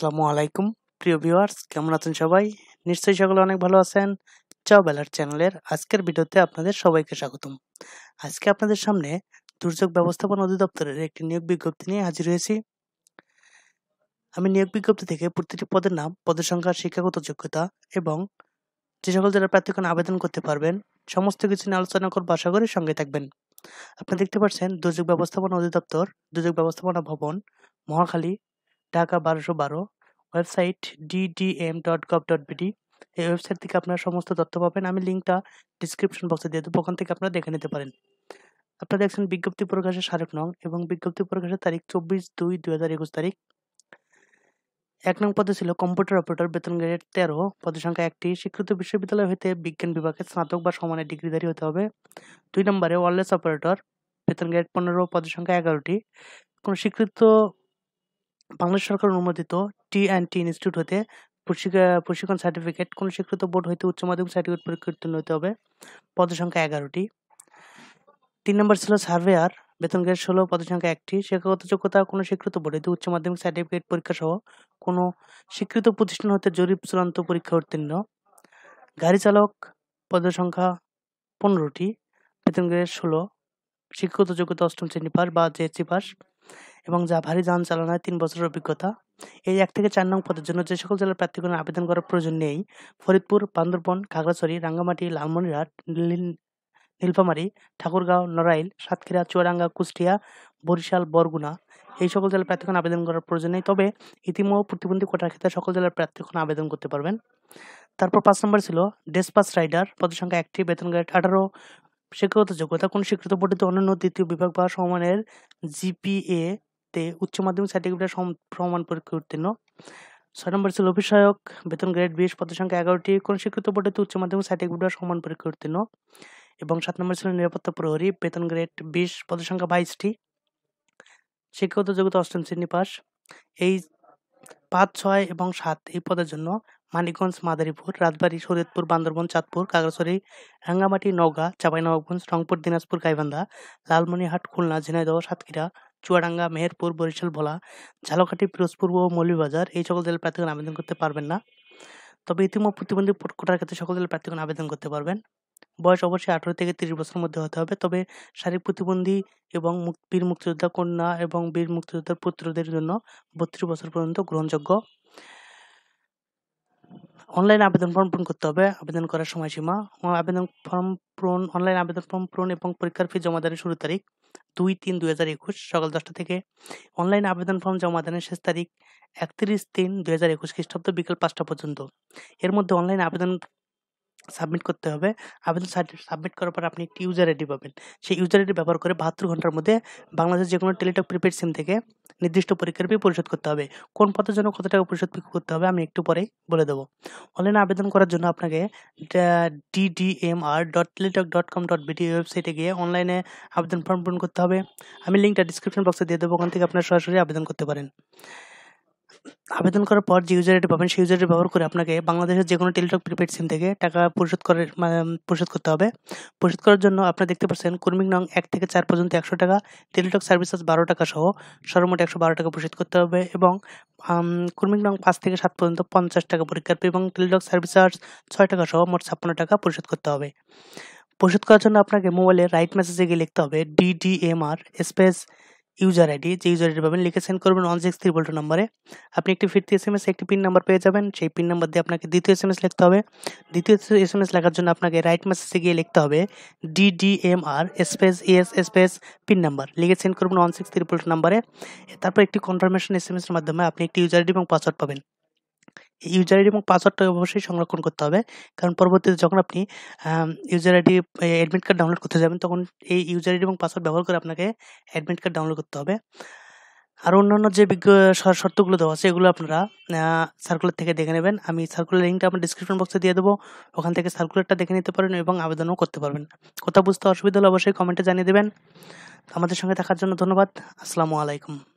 আসসালামু আলাইকুম প্রিয় ভিউয়ার্স কেমন আছেন সবাই নিশ্চয়ই সকলে অনেক ভালো আছেন বেলার চ্যানেলের আজকের ভিডিওতে আপনাদের সবাইকে স্বাগতম আজকে আপনাদের সামনে দুর্যোগ ব্যবস্থাপনা অধিদপ্তরের একটি নিয়োগ বিজ্ঞপ্তি নিয়ে হাজির হয়েছি আমি নিয়োগ বিজ্ঞপ্তি থেকে প্রতিটি পদের নাম পদের সংখ্যা শিক্ষাগত যোগ্যতা এবং যে সকল যারা প্রার্থীগণ আবেদন করতে পারবেন সমস্ত কিছু নিয়ে আলোচনা করব আশা করি সঙ্গে থাকবেন আপনি দেখতে পাচ্ছেন দুর্যোগ ব্যবস্থাপনা অধিদপ্তর দুর্যোগ ব্যবস্থাপনা ভবন মহাখালী ঢাকা বারোশো বারো website DDM dot gov dot BD এই ওয়েবসাইট থেকে আপনারা সমস্ত তথ্য পাবেন আমি লিঙ্কটা ডিসক্রিপশন বক্সে দিয়ে দেবো ওখান থেকে আপনারা দেখে নিতে পারেন আপনারা দেখছেন বিজ্ঞপ্তি প্রকাশের স্মারক নং এবং বিজ্ঞপ্তি প্রকাশের তারিখ চব্বিশ দুই দু হাজার একুশ তারিখ এক নং পদে ছিল কম্পিউটার অপারেটর বেতন গ্রেড তেরো পদের সংখ্যা একটি স্বীকৃত বিশ্ববিদ্যালয় হইতে বিজ্ঞান বিভাগে স্নাতক বা সমানের ডিগ্রিধারী হতে হবে দুই নম্বরে ওয়ারলেস অপারেটর বেতন গ্রেড পনেরো পদের সংখ্যা এগারোটি কোনো স্বীকৃত বাংলাদেশ সরকার অনুমোদিত টি অ্যান্ড টি ইনস্টিটিউট হতে প্রশিক্ষণ সার্টিফিকেট কোনো স্বীকৃত বোর্ড হইতে উচ্চ মাধ্যমিক সার্টিফিকেট পরীক্ষা উত্তীর্ণ হতে হবে পদসংখ্যা এগারোটি তিন নম্বর ছিল সার্ভেয়ার বেতন গ্রেড ষোলো পদসংখ্যা একটি শিক্ষাগত যোগ্যতা কোনো স্বীকৃত বোর্ড হইতে উচ্চ মাধ্যমিক সার্টিফিকেট পরীক্ষা সহ কোনো স্বীকৃত প্রতিষ্ঠান হতে জরিপ চূড়ান্ত পরীক্ষা উত্তীর্ণ গাড়ি চালক পদসংখ্যা পনেরোটি বেতন গ্রেড ষোলো শিক্ষাগত যোগ্যতা অষ্টম শ্রেণী পাস বা জেএসসি পাস এবং যা ভারী যান চালনায় তিন বছরের অভিজ্ঞতা এই এক থেকে চার নং পদের জন্য যে সকল জেলার প্রার্থীগণ আবেদন করার প্রয়োজন নেই ফরিদপুর বান্দরবন খাগড়াছড়ি রাঙ্গামাটি লালমনিরহাট নীলফামারী ঠাকুরগাঁও নড়াইল সাতক্ষীরা চুয়াডাঙ্গা কুষ্টিয়া বরিশাল বরগুনা এই সকল জেলার প্রার্থীগণ আবেদন করার প্রয়োজন নেই তবে ইতিমধ্যে প্রতিবন্ধী কোটার ক্ষেত্রে সকল জেলার প্রার্থীগণ আবেদন করতে পারবেন তারপর পাঁচ নম্বর ছিল ডেসপাস রাইডার পদসংখ্যা সংখ্যা একটি বেতন গ্রেড আঠারো শিক্ষাগত যোগ্যতা কোনো স্বীকৃত পদ্ধতি অন্যান্য দ্বিতীয় বিভাগ বা সমানের জিপিএ তে উচ্চ মাধ্যমিক সার্টিফিকেটের প্রমাণ পরীক্ষা উত্তীর্ণ ছয় নম্বর ছিল অভিষয়ক বেতন গ্রেড বিশ পদ সংখ্যা এগারোটি কোন স্বীকৃত পদ্ধতি উচ্চ মাধ্যমিক সার্টিফিকেট বা সমান পরীক্ষা উত্তীর্ণ এবং সাত নম্বর ছিল নিরাপত্তা প্রহরী বেতন গ্রেড বিশ পদ সংখ্যা বাইশটি শিক্ষাগত যোগ্যতা অষ্টম শ্রেণী পাস এই পাঁচ ছয় এবং সাত এই পদের জন্য মানিকগঞ্জ মাদারীপুর রাজবাড়ি শরীয়তপুর বান্দরবন চাঁদপুর কাগড়াছড়ি রাঙ্গামাটি নওগাঁ চাঁপাইনবাবগঞ্জ রংপুর দিনাজপুর গাইবান্ধা লালমনিহাট খুলনা ঝিনাইদহ সাতক্ষীরা চুয়াডাঙ্গা মেহেরপুর বরিশাল ভোলা ঝালকাঠি পিরোজপুর ও মৌলীবাজার এই সকল জেলার প্রার্থীগণ আবেদন করতে পারবেন না তবে ইতিমধ্যে প্রতিবন্ধী কোটার ক্ষেত্রে সকল জেলার প্রার্থীগণ আবেদন করতে পারবেন বয়স অবশ্যই আঠেরো থেকে তিরিশ বছরের মধ্যে হতে হবে তবে শারীরিক প্রতিবন্ধী এবং বীর মুক্তিযোদ্ধা কন্যা এবং বীর মুক্তিযোদ্ধার পুত্রদের জন্য বত্রিশ বছর পর্যন্ত গ্রহণযোগ্য অনলাইন আবেদন ফর্ম পূরণ করতে হবে আবেদন করার সময়সীমা আবেদন ফর্ম পূরণ অনলাইন আবেদন ফর্ম পূরণ এবং পরীক্ষার ফি জমা দেওয়ার শুরু তারিখ দুই তিন দুই হাজার একুশ সকাল দশটা থেকে অনলাইন আবেদন ফর্ম জমা দেওয়ার শেষ তারিখ একত্রিশ তিন দুই হাজার একুশ খ্রিস্টাব্দ বিকেল পাঁচটা পর্যন্ত এর মধ্যে অনলাইন আবেদন সাবমিট করতে হবে আবেদন সাবমিট করার পর আপনি একটি ইউজার আইডি পাবেন সেই ইউজার আইডি ব্যবহার করে বাহাত্তর ঘন্টার মধ্যে বাংলাদেশের যে কোনো টেলিটক প্রিপেড সিম থেকে নির্দিষ্ট পরীক্ষার ফি পরিশোধ করতে হবে কোন পথের জন্য কত টাকা পরিশোধ করতে হবে আমি একটু পরেই বলে দেবো অনলাইনে আবেদন করার জন্য আপনাকে DDMR dot Teletalk dot com dot BD ওয়েবসাইটে গিয়ে অনলাইনে আবেদন ফর্ম পূরণ করতে হবে আমি লিঙ্কটা ডিসক্রিপশন বক্সে দিয়ে দেবো ওখান থেকে আপনারা সরাসরি আবেদন করতে পারেন আবেদন করার পর যে ইউজার আইডি পাবেন সেই ইউজার আইডি ব্যবহার করে আপনাকে বাংলাদেশের যে কোনো টেলিটক প্রিপেড সিম থেকে টাকা পরিশোধ করার পরিশোধ করতে হবে পরিশোধ করার জন্য আপনারা দেখতে পাচ্ছেন কর্মিক নং এক থেকে চার পর্যন্ত একশো টাকা টেলিটক সার্ভিসেস বারো টাকা সহ সর্বমোট একশো বারো টাকা পরিশোধ করতে হবে এবং কর্মিক নং পাঁচ থেকে সাত পর্যন্ত পঞ্চাশ টাকা পরীক্ষার এবং টেলিটক সার্ভিস চার্জ ছয় টাকা সহ মোট ছাপ্পান্ন টাকা পরিশোধ করতে হবে পরিশোধ করার জন্য আপনাকে মোবাইলে রাইট মেসেজে গিয়ে লিখতে হবে ডিডিএমআর স্পেস ইউজার আইডি যে ইউজার আইডি পাবেন লিখে সেন্ড করবেন ওয়ান সিক্স থ্রি বল্টু নম্বরে আপনি একটি ফিফটি এস এম এস একটি পিন নাম্বার পেয়ে যাবেন সেই পিন নাম্বার দিয়ে আপনাকে দ্বিতীয় এস এম এস লিখতে হবে দ্বিতীয় এস এম এস লেখার জন্য আপনাকে রাইট মেসেজে গিয়ে লিখতে হবে DDMR space S space pin number লিখে সেন্ড করবেন ওয়ান সিক্স থ্রি বল্টু নম্বরে তারপর একটি কনফার্মেশন এস এম এসের মাধ্যমে আপনি একটি ইউজার আইডি এবং পাসওয়ার্ড পাবেন ইউজার আইডি এবং পাসওয়ার্ডটা অবশ্যই সংরক্ষণ করতে হবে কারণ পরবর্তীতে যখন আপনি user ID admit card download করতে যাবেন তখন এই ইউজার আইডি এবং পাসওয়ার্ড ব্যবহার করে আপনাকে অ্যাডমিট কার্ড ডাউনলোড করতে হবে আর অন্যান্য যে বিজ্ঞ শর্তগুলো দেওয়া আছে এগুলো আপনারা সার্কুলার থেকে দেখে নেবেন আমি সার্কুলার লিঙ্কটা আমার ডিসক্রিপশন বক্সে দিয়ে দেবো ওখান থেকে সার্কুলারটা দেখে নিতে পারেন এবং আবেদনও করতে পারবেন কোথাও বুঝতে অসুবিধা হলে অবশ্যই কমেন্টে জানিয়ে দেবেন আমাদের সঙ্গে থাকার জন্য ধন্যবাদ আসসালামু আলাইকুম